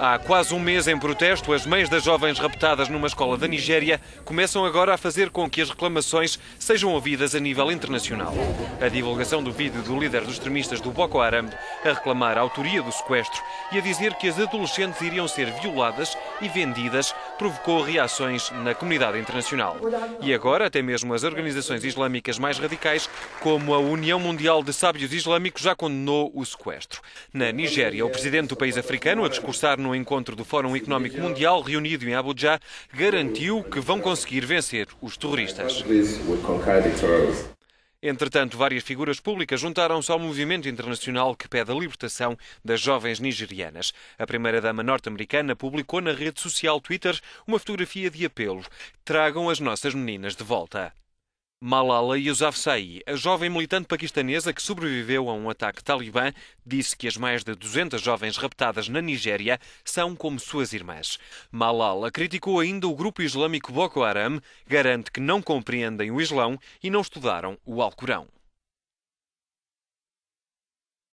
Há quase um mês em protesto, as mães das jovens raptadas numa escola da Nigéria começam agora a fazer com que as reclamações sejam ouvidas a nível internacional. A divulgação do vídeo do líder dos extremistas do Boko Haram a reclamar a autoria do sequestro e a dizer que as adolescentes iriam ser violadas e vendidas provocou reações na comunidade internacional. E agora, até mesmo as organizações islâmicas mais radicais, como a União Mundial de Sábios Islâmicos, já condenou o sequestro. Na Nigéria, o presidente do país africano, a discursar no encontro do Fórum Económico Mundial, reunido em Abuja, garantiu que vão conseguir vencer os terroristas. Entretanto, várias figuras públicas juntaram-se ao movimento internacional que pede a libertação das jovens nigerianas. A primeira-dama norte-americana publicou na rede social Twitter uma fotografia de apelo: Tragam as nossas meninas de volta. Malala Yousafzai, a jovem militante paquistanesa que sobreviveu a um ataque talibã, disse que as mais de 200 jovens raptadas na Nigéria são como suas irmãs. Malala criticou ainda o grupo islâmico Boko Haram, garante que não compreendem o Islão e não estudaram o Alcorão.